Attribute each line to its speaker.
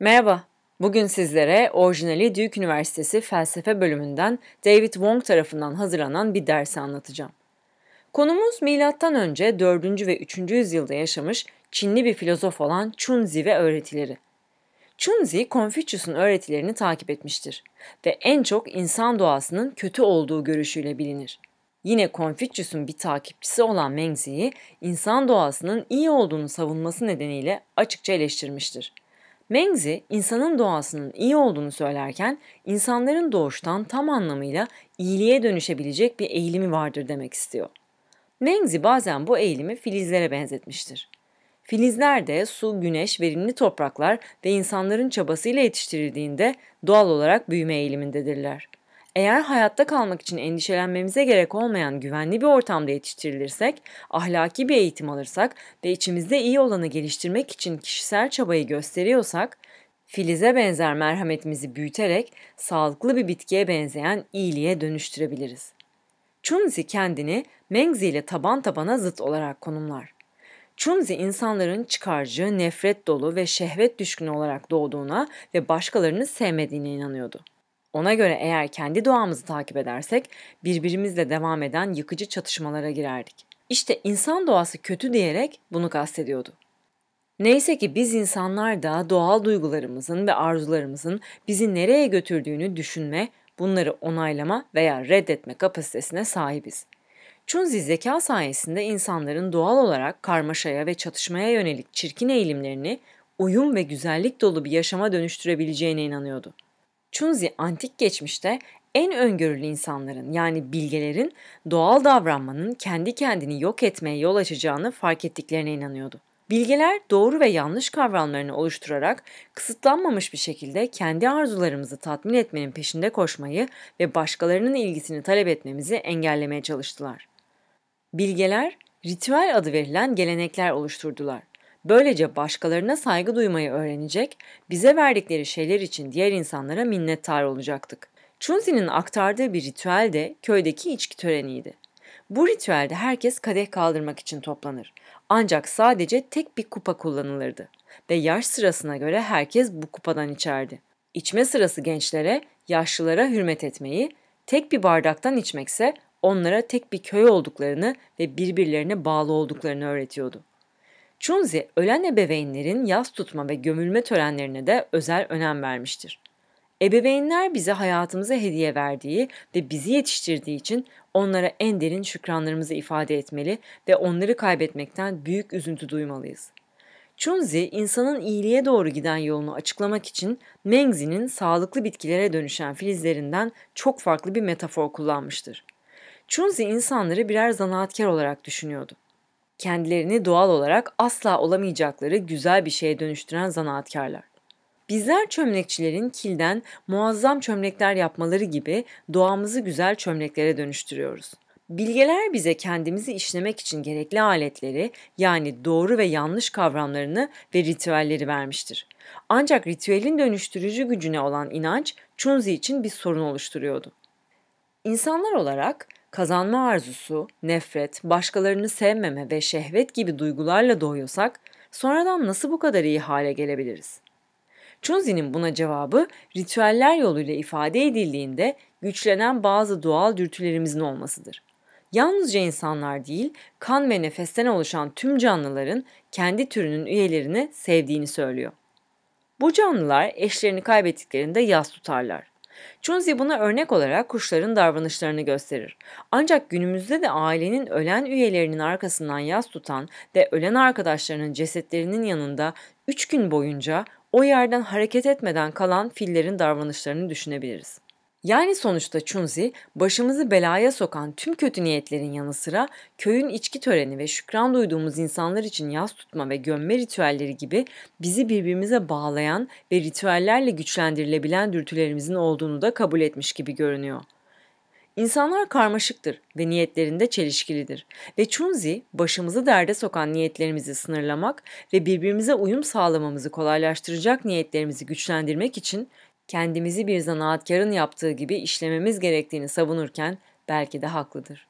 Speaker 1: Merhaba, bugün sizlere orijinali Duke Üniversitesi Felsefe bölümünden David Wong tarafından hazırlanan bir dersi anlatacağım. Konumuz milattan önce 4. ve 3. yüzyılda yaşamış Çinli bir filozof olan Chunzi ve öğretileri. Chunzi, Confucius'un öğretilerini takip etmiştir ve en çok insan doğasının kötü olduğu görüşüyle bilinir. Yine Confucius'un bir takipçisi olan Mengzi'yi insan doğasının iyi olduğunu savunması nedeniyle açıkça eleştirmiştir. Mengzi, insanın doğasının iyi olduğunu söylerken insanların doğuştan tam anlamıyla iyiliğe dönüşebilecek bir eğilimi vardır demek istiyor. Mengzi bazen bu eğilimi filizlere benzetmiştir. Filizler de su, güneş, verimli topraklar ve insanların çabasıyla yetiştirildiğinde doğal olarak büyüme eğilimindedirler. Eğer hayatta kalmak için endişelenmemize gerek olmayan güvenli bir ortamda yetiştirilirsek, ahlaki bir eğitim alırsak ve içimizde iyi olanı geliştirmek için kişisel çabayı gösteriyorsak, filize benzer merhametimizi büyüterek sağlıklı bir bitkiye benzeyen iyiliğe dönüştürebiliriz. Chunzi kendini Mengzi ile taban tabana zıt olarak konumlar. Chunzi insanların çıkarcı, nefret dolu ve şehvet düşkünü olarak doğduğuna ve başkalarını sevmediğine inanıyordu. Ona göre eğer kendi doğamızı takip edersek birbirimizle devam eden yıkıcı çatışmalara girerdik. İşte insan doğası kötü diyerek bunu kastediyordu. Neyse ki biz insanlar da doğal duygularımızın ve arzularımızın bizi nereye götürdüğünü düşünme, bunları onaylama veya reddetme kapasitesine sahibiz. Chunzi zeka sayesinde insanların doğal olarak karmaşaya ve çatışmaya yönelik çirkin eğilimlerini uyum ve güzellik dolu bir yaşama dönüştürebileceğine inanıyordu. Chunzi antik geçmişte en öngörülü insanların yani bilgelerin doğal davranmanın kendi kendini yok etmeye yol açacağını fark ettiklerine inanıyordu. Bilgeler doğru ve yanlış kavramlarını oluşturarak kısıtlanmamış bir şekilde kendi arzularımızı tatmin etmenin peşinde koşmayı ve başkalarının ilgisini talep etmemizi engellemeye çalıştılar. Bilgeler ritüel adı verilen gelenekler oluşturdular. Böylece başkalarına saygı duymayı öğrenecek, bize verdikleri şeyler için diğer insanlara minnettar olacaktık. Chunzi'nin aktardığı bir ritüel de köydeki içki töreniydi. Bu ritüelde herkes kadeh kaldırmak için toplanır. Ancak sadece tek bir kupa kullanılırdı ve yaş sırasına göre herkes bu kupadan içerdi. İçme sırası gençlere, yaşlılara hürmet etmeyi, tek bir bardaktan içmekse onlara tek bir köy olduklarını ve birbirlerine bağlı olduklarını öğretiyordu. Chunzi ölen ebeveynlerin yas tutma ve gömülme törenlerine de özel önem vermiştir. Ebeveynler bize hayatımıza hediye verdiği ve bizi yetiştirdiği için onlara en derin şükranlarımızı ifade etmeli ve onları kaybetmekten büyük üzüntü duymalıyız. Chunzi, insanın iyiliğe doğru giden yolunu açıklamak için Mengzi'nin sağlıklı bitkilere dönüşen filizlerinden çok farklı bir metafor kullanmıştır. Chunzi insanları birer zanaatkar olarak düşünüyordu kendilerini doğal olarak asla olamayacakları güzel bir şeye dönüştüren zanaatkarlar. Bizler çömlekçilerin kilden muazzam çömlekler yapmaları gibi doğamızı güzel çömleklere dönüştürüyoruz. Bilgeler bize kendimizi işlemek için gerekli aletleri yani doğru ve yanlış kavramlarını ve ritüelleri vermiştir. Ancak ritüelin dönüştürücü gücüne olan inanç Chunzi için bir sorun oluşturuyordu. İnsanlar olarak kazanma arzusu, nefret, başkalarını sevmeme ve şehvet gibi duygularla doğuyorsak sonradan nasıl bu kadar iyi hale gelebiliriz? Chunzi'nin buna cevabı ritüeller yoluyla ifade edildiğinde güçlenen bazı doğal dürtülerimizin olmasıdır. Yalnızca insanlar değil, kan ve nefesten oluşan tüm canlıların kendi türünün üyelerini sevdiğini söylüyor. Bu canlılar eşlerini kaybettiklerinde yas tutarlar Chunzi buna örnek olarak kuşların davranışlarını gösterir. Ancak günümüzde de ailenin ölen üyelerinin arkasından yas tutan ve ölen arkadaşlarının cesetlerinin yanında 3 gün boyunca o yerden hareket etmeden kalan fillerin davranışlarını düşünebiliriz. Yani sonuçta Chunzi başımızı belaya sokan tüm kötü niyetlerin yanı sıra köyün içki töreni ve şükran duyduğumuz insanlar için yas tutma ve gömme ritüelleri gibi bizi birbirimize bağlayan ve ritüellerle güçlendirilebilen dürtülerimizin olduğunu da kabul etmiş gibi görünüyor. İnsanlar karmaşıktır ve niyetlerinde çelişkilidir ve Chunzi başımızı derde sokan niyetlerimizi sınırlamak ve birbirimize uyum sağlamamızı kolaylaştıracak niyetlerimizi güçlendirmek için kendimizi bir zanaatkarın yaptığı gibi işlememiz gerektiğini savunurken belki de haklıdır.